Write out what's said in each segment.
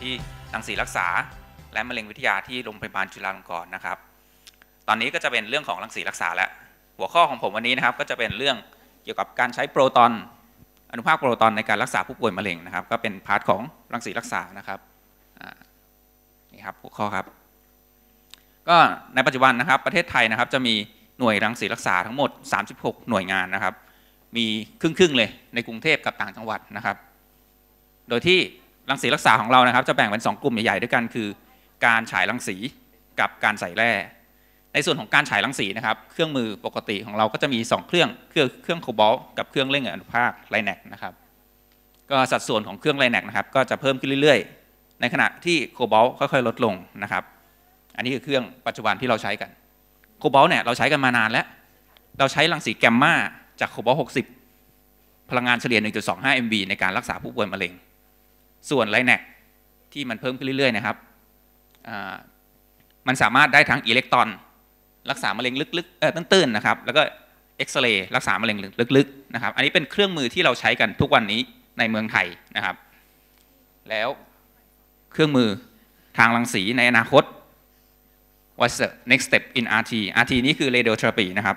ที่รังสีรักษาและมะเร็งวิทยาที่โรงพยาบาลจุฬาลงกรณ์นะครับ ตอนนี้ก็จะเป็นเรื่องของรังสีรักษาแล้วหัวข้อของผมวันนี้นะครับ ก็จะเป็นเรื่องเกี่ยวกับการใช้โปรตอน อนุภาคโปรตอนในการรักษาผู้ป่วยมะเร็งนะครับก็เป็น พาร์ทของรังสีรักษานะครับนี่ครับหัวข้อครับ ก็ในปัจจุบันนะครับ ประเทศไทยนะครับ จะมีหน่วยรังสีรักษาทั้งหมด 36 หน่วยงานนะครับ มีครึ่งๆเลยในกรุงเทพกับต่างจังหวัดนะครับ โดยที่รังสีรักษาของเรานะครับจะแบ่งเป็น 2 กลุ่มใหญ่ๆด้วยกัน คือ การฉายรังสีกับการใส่แร่ ในส่วนของการฉายรังสีนะครับเครื่องมือปกติของเราก็จะมี 2 เครื่องคือเครื่องโคบอลกับเครื่องเล่งอนุภาคไลแนกนะครับก็สัดส่วนของเครื่องไลแนกนะครับก็จะเพิ่มขึ้นเรื่อยๆในขณะที่โคบอลค่อยๆลดลงนะครับอันนี้คือเครื่องปัจจุบันที่เราใช้กันโคบอลเนี่ยเราใช้กันมานานแล้ว เราใช้รังสีแกมมาจากโคบอล60 พลังงานเฉลี่ย1.25 m v ในการรักษาผู้ป่วยมะเร็งส่วนไลแนกที่มันเพิ่มขึ้นเรื่อย ๆ นะครับ มันสามารถได้ทั้งอิเล็กตรอนรักษามะเร็ง ลึกๆเออตื้นๆนะครับ แล้วก็เอ็กซเรย์รักษามะเร็ง ลึก ๆ นะครับ อันนี้เป็นเครื่องมือที่เราใช้กันทุกวันนี้ในเมืองไทยนะครับ แล้วเครื่องมือทางรังสีในอนาคต what's the next step in RT RT นี้คือ radiotherapy นะครับ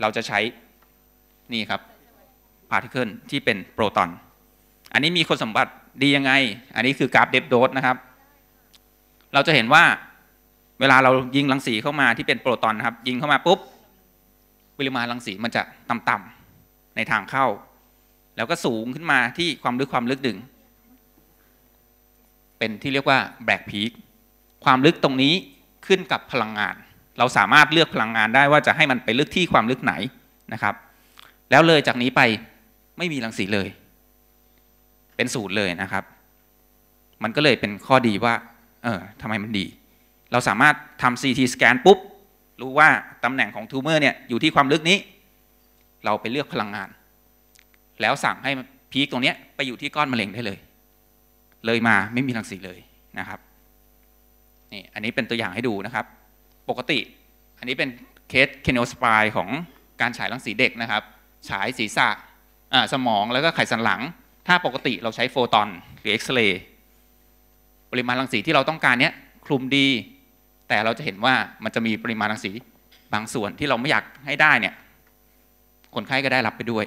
เราจะใช้นี่ครับร์ติเคิลที่เป็นโปรตอนอันนี้มีคุณสมบัติดียังไง อันนี้คือกราฟเดฟโดสนะครับ เราจะเห็นว่า เวลาเรายิงรังสีเข้ามาที่เป็นโปรตอนนะครับ ยิงเข้ามาปุ๊บ ปริมาณรังสีมันจะต่ำๆในทางเข้า แล้วก็สูงขึ้นมาที่ความลึกความลึกดึงเป็นที่เรียกว่าแบล็กพีคความลึกตรงนี้ขึ้นกับพลังงาน เราสามารถเลือกพลังงานได้ว่าจะให้มันไปลึกที่ความลึกไหนนะครับ แล้วเลยจากนี้ไปไม่มีรังสีเลยเป็นศูนย์เลยนะครับ มันก็เลยเป็นข้อดีว่า เออทำไมมันดี เราสามารถทำ CT สแกนปุ๊บ รู้ว่าตำแหน่งของทูเมอร์เนี่ยอยู่ที่ความลึกนี้ เราไปเลือกพลังงาน แล้วสั่งให้พีคตรงนี้ไปอยู่ที่ก้อนมะเร็งได้เลย เลยมาไม่มีรังสีเลยนะครับ นี่ อันนี้เป็นตัวอย่างให้ดูนะครับ ปกติ อันนี้เป็นเคสเคนโอสปายของการฉายรังสีเด็กนะครับ ฉายศีรษะสมองแล้วก็ไขสันหลังถ้าปกติเราใช้โฟตอนหรือเอ็กซเรย์ปริมาณรังสีที่เราต้องการเนี้ยคลุมดี แต่เราจะเห็นว่ามันจะมีปริมาณรังสีบางส่วนที่เราไม่อยากให้ได้เนี่ย คนไข้ก็ได้รับไปด้วย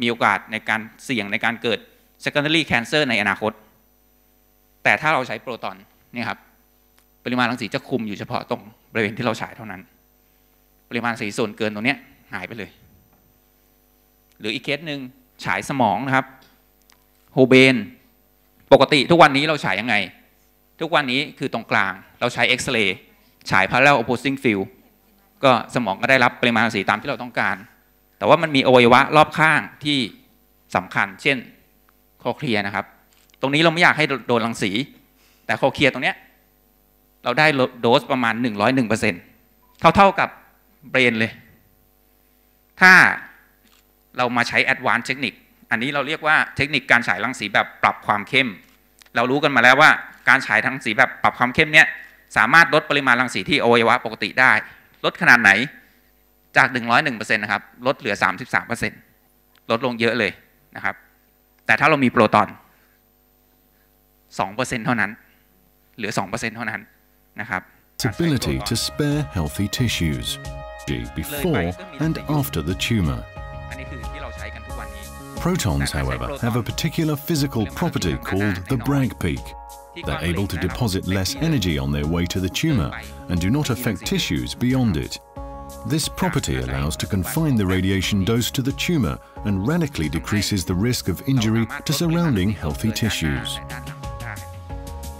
มีโอกาสในการเสี่ยงในการเกิด secondary cancer ในอนาคต แต่ถ้าเราใช้โปรตอนนี่ครับ ปริมาณรังสีจะคุมอยู่เฉพาะตรงบริเวณที่เราฉายเท่านั้น ปริมาณสีส่วนเกินตรงนี้หายไปเลย หรืออีกเคสหนึ่งฉายสมองนะครับโฮเบน ปกติทุกวันนี้เราฉายยังไง ทุกวันนี้คือตรงกลางเราใช้เอ็กซเรย์ฉายพาราลโอโพ p p o งฟิลก็สมองก็ได้รับปริมาณสีตามที่เราต้องการ แต่ว่ามันมีอวัยวะรอบข้างที่สำคัญ เช่น คอเคลียนะครับ ตรงนี้เราไม่อยากให้โดนรังสี แต่คอเคลียตรงเนี้ยเราได้โดสประมาณ 101%เท่าเท่ากับเบรนเลย ถ้าเรามาใช้แอดวานซ์เทคนิคอันนี้เราเรียกว่าเทคนิคการฉายรังสีแบบปรับความเข้ม เรารู้กันมาแล้วว่า การฉายรังสีแบบปรับความเข้มเนี่ยสามารถลดปริมาณรังสีที่อวัยวะปกติได้ ลดขนาดไหนจาก 101%นะครับลดเหลือ 33%ลดลงเยอะเลยนะครับแต่ถ้าเรามีโปรตอน2%เท่านั้นเหลือ2%เท่านั้นนะครับ ability to spare healthy tissues before and after the tumor Protons, however, have a particular physical property called the Bragg peak. They're able to deposit less energy on their way to the tumour and do not affect tissues beyond it. This property allows to confine the radiation dose to the tumour and radically decreases the risk of injury to surrounding healthy tissues.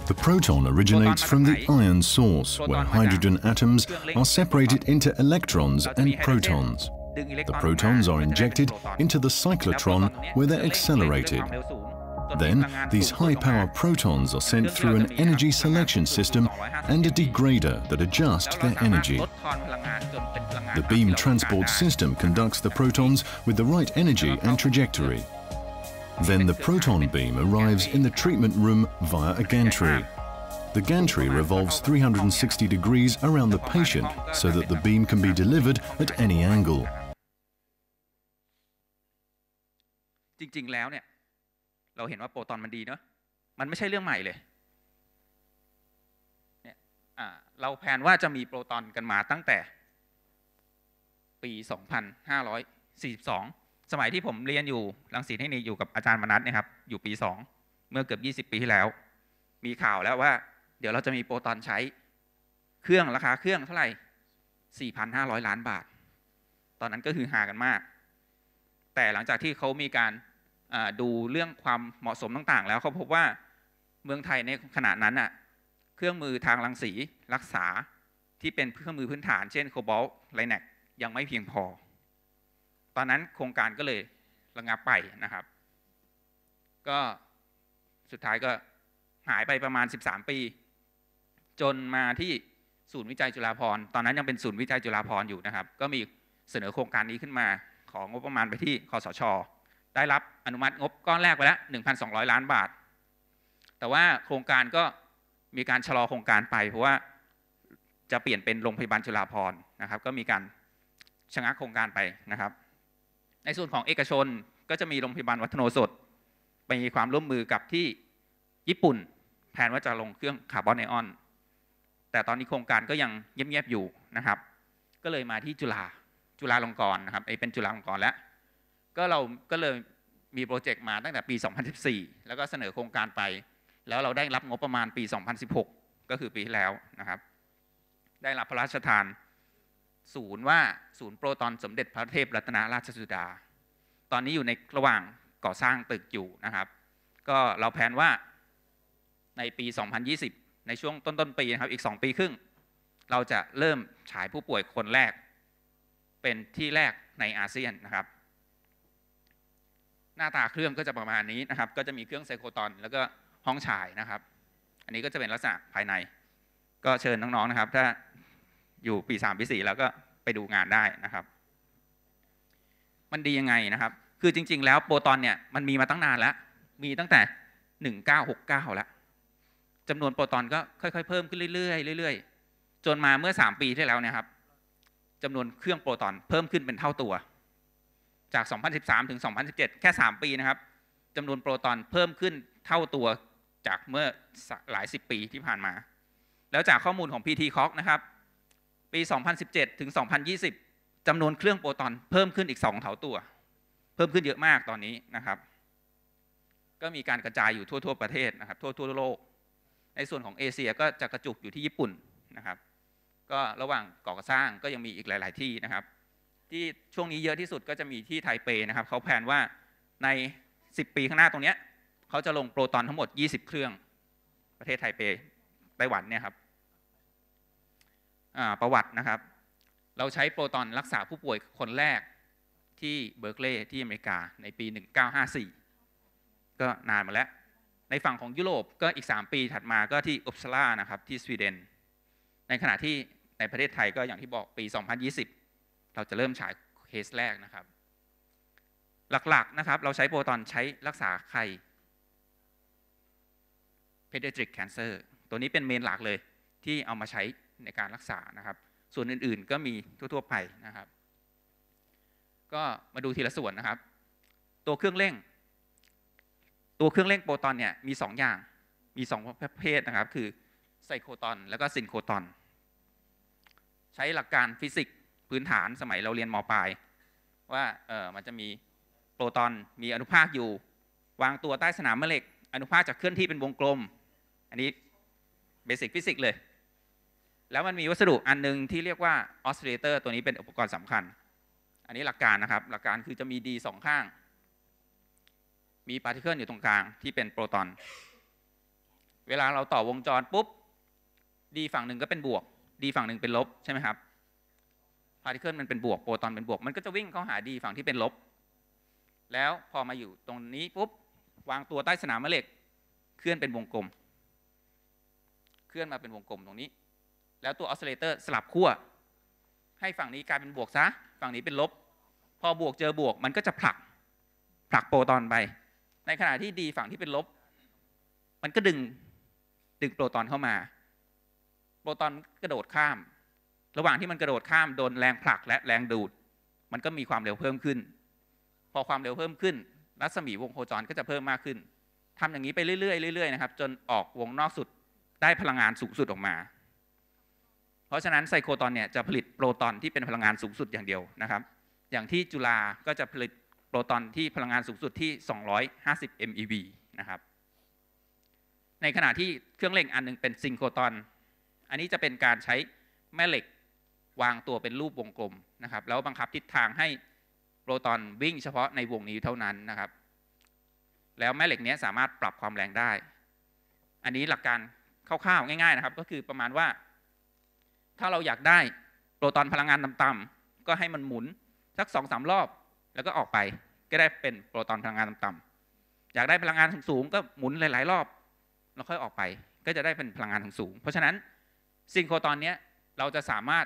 The proton originates from the iron source, where hydrogen atoms are separated into electrons and protons. The protons are injected into the cyclotron where they're accelerated. Then, these high-power protons are sent through an energy selection system and a degrader that adjusts their energy. The beam transport system conducts the protons with the right energy and trajectory. Then the proton beam arrives in the treatment room via a gantry. The gantry revolves 360 degrees around the patient so that the beam can be delivered at any angle. จริง ๆ แล้วเนี่ยเราเห็นว่าโปรตอนมันดีเนาะมันไม่ใช่เรื่องใหม่เลยเนี่ยเราแผนว่าจะมีโปรตอนกันมาตั้งแต่ ปี2542สมัยที่ผมเรียนอยู่ลังสีให้นี่อยู่กับอาจารย์มนัสนะครับ อยู่ปี2เมื่อเกือบ20ปีที่แล้ว มีข่าวแล้วว่า เดี๋ยวเราจะมีโปรตอนใช้ เครื่องราคาเครื่องเท่าไหร่4,500ล้านบาทตอนนั้นก็คือหา กันมาก แต่หลังจากที่เขามีการดูเรื่องความเหมาะสมต่างๆ แล้วเขาพบว่าเมืองไทยในขณะนั้นอ่ะเครื่องมือทางรังสีรักษาที่เป็นเครื่องมือพื้นฐานเช่นโคบอลไลแนกยังไม่เพียงพอ ตอนนั้นโครงการก็เลยระงับไปนะครับ ก็สุดท้ายก็หายไปประมาณ 13 ปี จนมาที่ศูนย์วิจัยจุฬาภร์ตอนนั้นยังเป็นศูนย์วิจัยจุฬาภร์อยู่นะครับก็มีเสนอโครงการนี้ขึ้นมาของงบประมาณไปที่คอสชได้รับอนุมัติงบก้อนแรกไปแล้ว 1,200 ล้านบาท แต่ว่าโครงการก็มีการชะลอโครงการไป เพราะว่าจะเปลี่ยนเป็นโรงพยาบาลจุฬาภรณ์นะครับ ก็มีการชะงักโครงการไปนะครับ ในส่วนของเอกชนก็จะมีโรงพยาบาลวัฒโนสดไปมีความร่วมมือกับที่ญี่ปุ่นแผนว่าจะลงเครื่องคาร์บอนไอออน แต่ตอนนี้โครงการก็ยังเงียบๆอยู่นะครับ ก็เลยมาที่จุฬาจุฬาลงกรณ์นะครับไอเป็นจุฬาลงกรณ์แล้วก็เรา ก็เลยมีโปรเจกต์มาตั้งแต่ปี 2014 แล้วก็เสนอโครงการไป แล้วเราได้รับงบประมาณปี 2016 ก็คือปีที่แล้วนะครับ ได้รับพระราชทาน ศูนย์ว่าศูนย์โปรตอนสมเด็จพระเทพรัตนราชสุดา ตอนนี้อยู่ในระหว่างก่อสร้างตึกอยู่นะครับ ก็เราแผนว่าในปี 2020 ในช่วงต้นต้นปีนะครับอีก 2 ปีครึ่งเราจะเริ่มฉายผู้ป่วยคนแรกเป็นที่แรกในอาเซียนนะครับน้าตาเครื่องก็จะประมาณนี้นะครับ ก็จะมีเครื่องไซโคตอนแล้วก็ห้องฉายนะครับ อันนี้ก็จะเป็นลักษณะภายใน ก็เชิญน้องๆนะครับ ถ้าอยู่ปีสามปีสี่แล้วก็ไปดูงานได้นะครับ มันดียังไงนะครับ คือจริงๆ แล้วโปรตอนเนี่ยมันมีมาตั้งนานแล้ว มีตั้งแต่ 1969 แล้ว จำนวนโปรตอนก็ค่อยๆ เพิ่มขึ้นเรื่อยๆเรื่อยๆ จนมาเมื่อสามปีที่แล้วเนี่ยครับจำนวนเครื่องโปรตอนเพิ่มขึ้นเป็นเท่าตัวจาก 2013 ถึง 2017 แค่ 3 ปีนะครับจำนวนโปรตอนเพิ่มขึ้นเท่าตัวจากเมื่อหลายสิบปีที่ผ่านมา แล้วจากข้อมูลของ PT c o c นะครับ ปี 2017 ถึง 2020 จำนวนเครื่องโปรตอนเพิ่มขึ้นอีก 2 เท่าตัว เพิ่มขึ้นเยอะมากตอนนี้นะครับ ก็มีการกระจายอยู่ทั่วทั่วประเทศนะครับ ทั่วทั่วโลก ในส่วนของเอเชียก็จะกระจุกอยู่ที่ญี่ปุ่นนะครับ ก็ระหว่างก่อสร้างก็ยังมีอีกหลาย ๆที่นะครับที่ช่วงนี้เยอะที่สุดก็จะมีที่ไทเปนะครับเขาแผนว่าใน 10 ปีข้างหน้าตรงนี้เขาจะลงโปรตอนทั้งหมด 20 เครื่องประเทศไทเปไต้หวันเนี่ยครับประวัตินะครับ เราใช้โปรตอนรักษาผู้ป่วยคนแรกที่เบิร์กลีย์ที่อเมริกาในปี 1954 ก็นานมาแล้วในฝั่งของยุโรปก็อีก 3ปีถัดมาก็ที่อุปสลานะครับที่สวีเดนในขณะที่ในประเทศไทยก็อย่างที่บอกปี 2020เราจะเริ่มฉายเคสแรกนะครับ หลักๆนะครับ เราใช้โปรตอนใช้รักษาไข้ pediatric cancer ตัวนี้เป็นเมนหลักเลย ที่เอามาใช้ในการรักษานะครับ ส่วนอื่นๆก็มีทั่วๆไปนะครับ ก็มาดูทีละส่วนนะครับ ตัวเครื่องเร่ง ตัวเครื่องเร่งโปรตอนเนี่ยมี2อย่างมี2ประเภทนะครับ คือไซโคตอนแล้วก็ซินโคตอน ใช้หลักการฟิสิกสพื้นฐานสมัยเราเรียนมปลายว่าเออมันจะมีโปรตอนมีอนุภาคอยู่ วางตัวใต้สนามแม่เหล็ก อนุภาคจะเคลื่อนที่เป็นวงกลม อันนี้เบสิกฟิสิกส์เลย แล้วมันมีวัสดุอันนึงที่เรียกว่าออสซิเลเตอร์ตัวนี้เป็นอุปกรณ์สำคัญ อันนี้หลักการนะครับ หลักการคือจะมีดีสองข้าง มีพาร์ติเคิลอยู่ตรงกลางที่เป็นโปรตอน เวลาเราต่อวงจรปุ๊บดีฝั่งหนึ่งก็เป็นบวกดีฝั่งหนึ่งเป็นลบใช่ไหมครับพาร์ติเคิลมันเป็นบวก โปรตอนเป็นบวก มันก็จะวิ่ง เข้าหาดีฝั่ง ที่เป็นลบ แล้วพอมาอยู่ตรงนี้ปุ๊บวางตัวใต้สนามแม่เหล็กเคลื่อนเป็นวงกลม เคลื่อนมาเป็นวงกลมตรงนี้ แล้วตัวออสซิเลเตอร์สลับขั้วให้ฝั่งนี้กลายเป็นบวกซะ ฝั่งนี้เป็นลบ พอบวกเจอบวกมันก็จะผลักผลักโปรตอนไป ในขณะที่ดีฝั่งที่เป็นลบ มันก็ดึงดึงโปรตอนเข้ามา โปรตอนกระโดดข้ามระหว่างที่มันกระโดดข้ามโดนแรงผลักและแรงดูด มันก็มีความเร็วเพิ่มขึ้น พอความเร็วเพิ่มขึ้น รัศมีวงโคจรก็จะเพิ่มมากขึ้น ทำอย่างนี้ไปเรื่อยๆเรื่อยๆนะครับจนออกวงนอกสุดได้พลังงานสูงสุดออกมา เพราะฉะนั้นไซโคตอนเนี่ยจะผลิตโปรตอนที่เป็นพลังงานสูงสุดอย่างเดียวนะครับ อย่างที่จุฬาก็จะผลิตโปรตอนที่พลังงานสูงสุดที่ 250 MeV นะครับในขณะที่เครื่องเล็งอันนึงเป็นซิงโครตอน อันนี้จะเป็นการใช้แม่เหล็กวางตัวเป็นรูปวงกลมนะครับ แล้วบังคับทิศทางให้โปรตอนวิ่งเฉพาะในวงนี้เท่านั้นนะครับ แล้วแม่เหล็กนี้สามารถปรับความแรงได้อันนี้หลักการคร่าวๆง่าย ๆนะครับ ก็คือประมาณว่า ถ้าเราอยากได้โปรตอนพลังงาน ต่ำๆก็ให้มันหมุนสักสองสามรอบแล้วก็ออกไปก็ได้เป็นโปรตอนพลังงานต่ำๆอยากได้พลังงานสูงๆก็หมุนหลายๆ รอบแล้วค่อยออกไป ก็จะได้เป็นพลังงานสูงเพราะฉะนั้นซิงโครตอนนี้เราจะสามารถ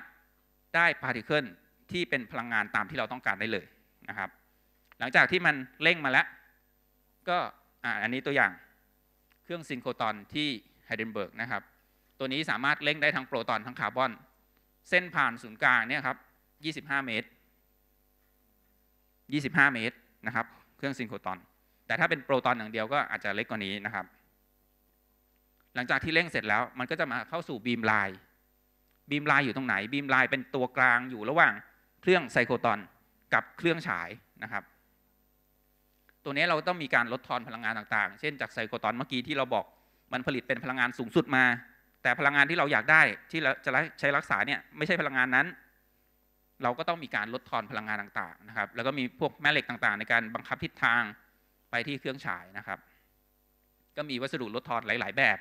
ได้พาร์ติเคิลที่เป็นพลังงานตามที่เราต้องการได้เลยนะครับ หลังจากที่มันเร่งมาแล้วก็อันนี้ตัวอย่างเครื่องซินโครตอนที่ไฮเดนเบิร์กนะครับตัวนี้สามารถเร่งได้ทั้งโปรตอนทั้งคาร์บอน เส้นผ่านศูนย์กลางเนี่ยครับ 25 เมตร 25 เมตรนะครับ เครื่องซินโครตอน แต่ถ้าเป็นโปรตอนอย่างเดียวก็อาจจะเล็กกว่านี้นะครับ หลังจากที่เร่งเสร็จแล้วมันก็จะมาเข้าสู่บีมไลน์บีมไลน์อยู่ตรงไหนบีมไลน์เป็นตัวกลางอยู่ระหว่างเครื่องไซโคตอนกับเครื่องฉายนะครับ ตัวนี้เราต้องมีการลดทอนพลังงานต่าง ๆ เช่น จากไซโคตอนเมื่อกี้ที่เราบอกมันผลิตเป็นพลังงานสูงสุดมา แต่พลังงานที่เราอยากได้ที่เราจะใช้รักษาเนี่ยไม่ใช่พลังงานนั้น เราก็ต้องมีการลดทอนพลังงานต่างๆนะครับ แล้วก็มีพวกแม่เหล็กต่างๆ ในการบังคับทิศทางไปที่เครื่องฉายนะครับ ก็มีวัสดุลดทอนหลาย ๆ แบบ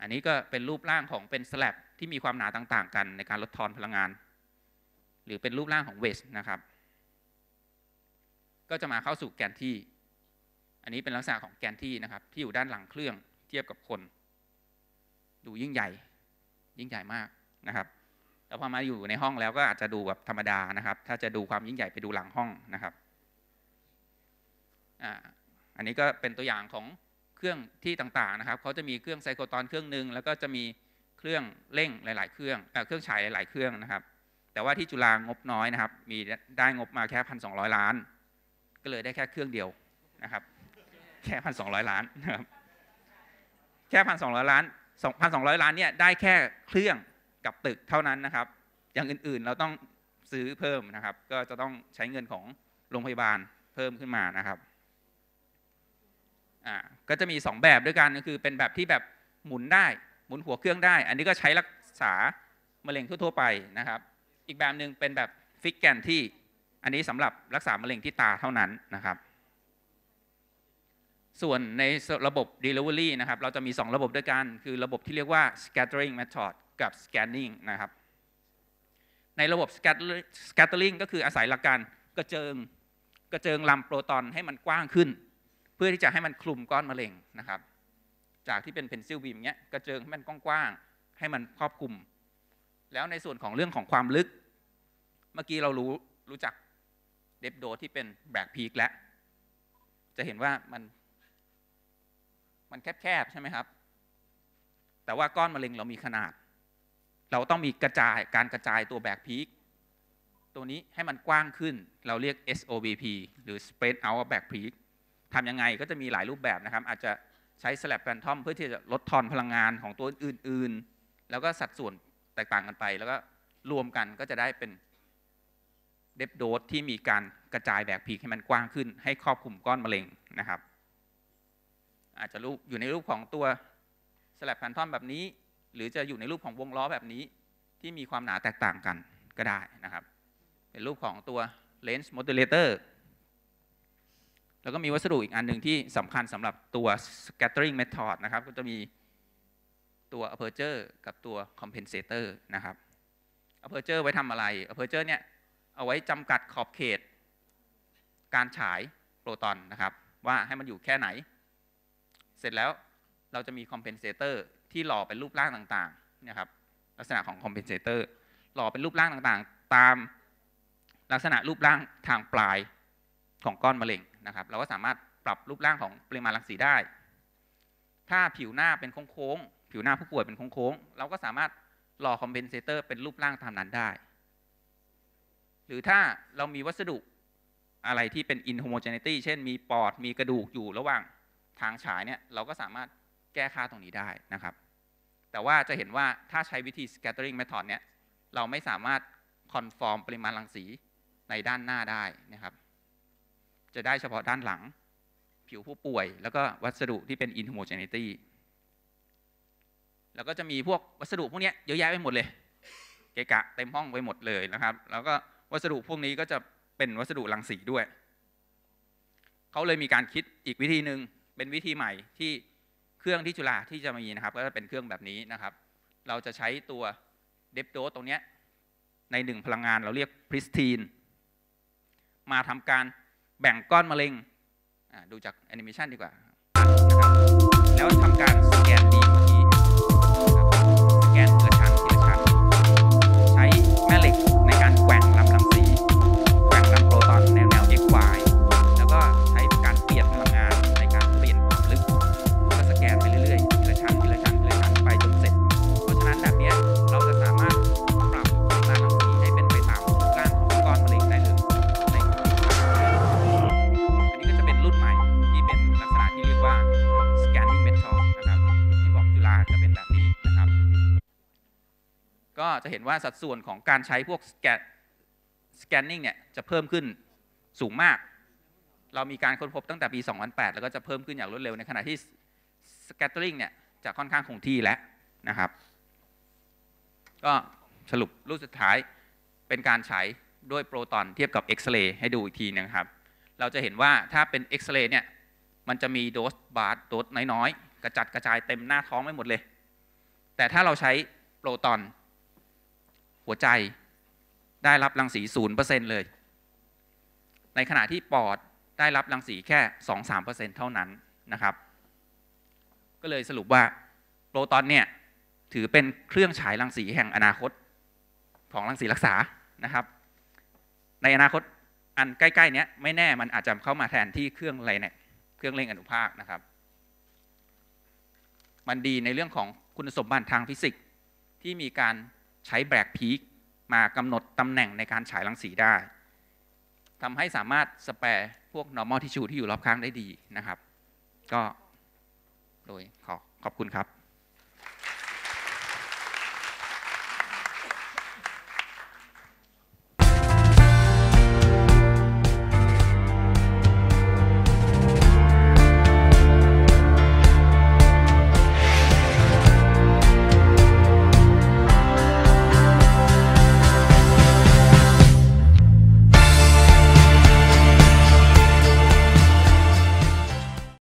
อันนี้ก็เป็นรูปร่างของเป็นสลับที่มีความหนาต่างๆกัน ในการลดทอนพลังงาน หรือเป็นรูปร่างของเวสนะครับ ก็จะมาเข้าสู่แกนที่ อันนี้เป็นลักษณะของแกนที่นะครับ ที่อยู่ด้านหลังเครื่องเทียบกับคน ดูยิ่งใหญ่ ยิ่งใหญ่มากนะครับแต่พอมาอยู่ในห้องแล้วก็อาจจะดูแบบธรรมดานะครับ ถ้าจะดูความยิ่งใหญ่ไปดูหลังห้องนะครับอันนี้ก็เป็นตัวอย่างของเครื่องที่ต่างๆนะครับเขาจะมีเครื่องไซโคตอนเครื่องหนึ่งแล้วก็จะมีเครื่องเร่งหลายๆเครื่องเครื่องฉายหลายๆเครื่องนะครับ แต่ว่าที่จุฬางบน้อยนะครับ มีได้งบมาแค่พันสองล้าน ก็เลยได้แค่เครื่องเดียวนะครับ แค่พันสองล้านนะครับแค่พันสองล้านสองพันสองล้านเนี่ยได้แค่เครื่องกับตึกเท่านั้นนะครับ อย่างอื่นๆเราต้องซื้อเพิ่มนะครับ ก็จะต้องใช้เงินของโรงพยาบาลเพิ่มขึ้นมานะครับก็จะมี 2 แบบด้วยกันก็คือเป็นแบบที่แบบหมุนได้หมุนหัวเครื่องได้ อันนี้ก็ใช้รักษามะเร็งทั่วๆไปนะครับ อีกแบบหนึ่งเป็นแบบฟิกแกนที่อันนี้สำหรับรักษามะเร็งที่ตาเท่านั้นนะครับส่วนในระบบ delivery นะครับเราจะมี 2 ระบบด้วยกันคือระบบที่เรียกว่า scattering method กับ scanning นะครับในระบบ scattering ก็คืออาศัยหลักการกระเจิงกระเจิงลำโปรตอนให้มันกว้างขึ้นเพื่อที่จะให้มันคลุมก้อนมะเร็งนะครับ จากที่เป็นเพนซิลบีมเงี้ยกระเจิงให้มันกว้างๆให้มันครอบคลุม แล้วในส่วนของเรื่องของความลึก เมื่อกี้เรารู้รู้จักเดฟโดที่เป็นแบล็กพีกแล้วจะเห็นว่ามันมันแคบๆใช่ไหมครับ แต่ว่าก้อนมะเร็งเรามีขนาด เราต้องมีกระจายการกระจายตัวแบล็กพีกตัวนี้ให้มันกว้างขึ้น เราเรียก SOBP หรือ spread out back peak ทำยังไงก็จะมีหลายรูปแบบนะครับ อาจจะใช้สลับแฟนทอมเพื่อที่จะลดทอนพลังงานของตัวอื่น ๆ แล้วก็สัดส่วนแตกต่างกันไป แล้วก็รวมกันก็จะได้เป็นเดบโดสที่มีการกระจายแบกพีให้มันกว้างขึ้นให้ครอบคลุมก้อนมะเร็งนะครับอาจจะรูปอยู่ในรูปของตัวสลับแฟนทอมแบบนี้หรือจะอยู่ในรูปของวงล้อแบบนี้ ที่มีความหนาแตกต่างกันก็ได้นะครับ เป็นรูปของตัวเลนส์โมดูลเลเตอร์แล้วก็มีวัสดุอีกอันหนึ่งที่สำคัญสำหรับตัว scattering method นะครับ ก็จะมีตัว aperture กับตัว compensator นะครับ aperture ไว้ทำอะไร aperture เนี่ยเอาไว้จำกัดขอบเขตการฉายโปรตอนนะครับว่าให้มันอยู่แค่ไหน เสร็จแล้วเราจะมี compensator ที่หล่อเป็นรูปร่างต่างๆนะครับลักษณะของ compensator หล่อเป็นรูปร่างต่างๆ ตามลักษณะรูปร่างทางปลายของก้อนมะเร็งนะครับเราก็สามารถปรับรูปร่างของปริมาณรังสีได้ ถ้าผิวหน้าเป็นโค้ง ๆ ผิวหน้าผู้ป่วยเป็นโค้ง ๆ เราก็สามารถหล่อคอมเพนเซเตอร์เป็นรูปร่างตามนั้นได้ หรือถ้าเรามีวัสดุอะไรที่เป็นอินโฮโมเจนิตี้เช่นมีปอด มีกระดูกอยู่ระหว่างทางฉายเนี่ยเราก็สามารถแก้ค่าตรงนี้ได้นะครับ แต่ว่าจะเห็นว่าถ้าใช้วิธี scattering method เนี่ย เราไม่สามารถคอนฟอร์มปริมาณรังสีในด้านหน้าได้นะครับจะได้เฉพาะด้านหลัง ผิวผู้ป่วย แล้วก็วัสดุที่เป็นอินโฮโมเจนิตี้แล้วก็จะมีพวกวัสดุพวกนี้เยอะแยะไปหมดเลยเกะกะเต็มห้องไปหมดเลยนะครับ แล้วก็วัสดุพวกนี้ก็จะเป็นวัสดุรังสีด้วยเขาเลยมีการคิดอีกวิธีหนึ่งเป็นวิธีใหม่ที่เครื่องที่จุฬาที่จะมีนะครับก็จะเป็นเครื่องแบบนี้นะครับ เราจะใช้ตัวเดฟโดสตรงนี้ในหนึ่งพลังงานเราเรียกพริสตีนมาทำการแบ่งก้อนมะเร็งดูจากแอนิเมชันดีกว่าแล้วทำการสแกนดีก็จะเห็นว่าสัดส่วนของการใช้พวกสแกนนิ่งเนี่ย จะเพิ่มขึ้นสูงมาก เรามีการค้นพบตั้งแต่ปี 2008 แล้วก็จะเพิ่มขึ้นอย่างรวดเร็ว ในขณะที่ scattering เนี่ยจะค่อนข้างคงที่แล้วนะครับ ก็สรุปรูปสุดท้ายเป็นการใช้ด้วยโปรตอนเทียบกับเอ็กซเรย์ให้ดูอีกทีนึงครับ เราจะเห็นว่าถ้าเป็นเอ็กซเรย์เนี่ย มันจะมีโดสบาร์โดสน้อยๆกระจัดกระจายเต็มหน้าท้องไม่หมดเลย แต่ถ้าเราใช้โปรตอนหัวใจได้รับ รังสีศูนเปอร์เซ็นเลย ในขณะที่ ปอดได้รับ รังสีแค่สองสามเปอร์เซ็นเท่านั้นนะครับ ก็เลยสรุปว่า โปรตอน เนี่ย ถือเป็นเครื่องฉาย รังสีแห่งอนาคตของ รังสีรักษานะครับ ในอนาคตอันใกล้ๆเนี้ยไม่แน่มันอาจจะเข้ามาแทนที่เครื่องไรเนี่ยเครื่องเล่งอนุภาคนะครับ มันดีในเรื่องของคุณสมบัติทางฟิสิกส์ที่มีการใช้แบล็กพีกมากำหนดตำแหน่งในการฉายรังสีได้ทำให้สามารถสแปร์พวก normal tissue ที่อยู่รอบข้างได้ดีนะครับ ก็โดยขอขอบคุณครับ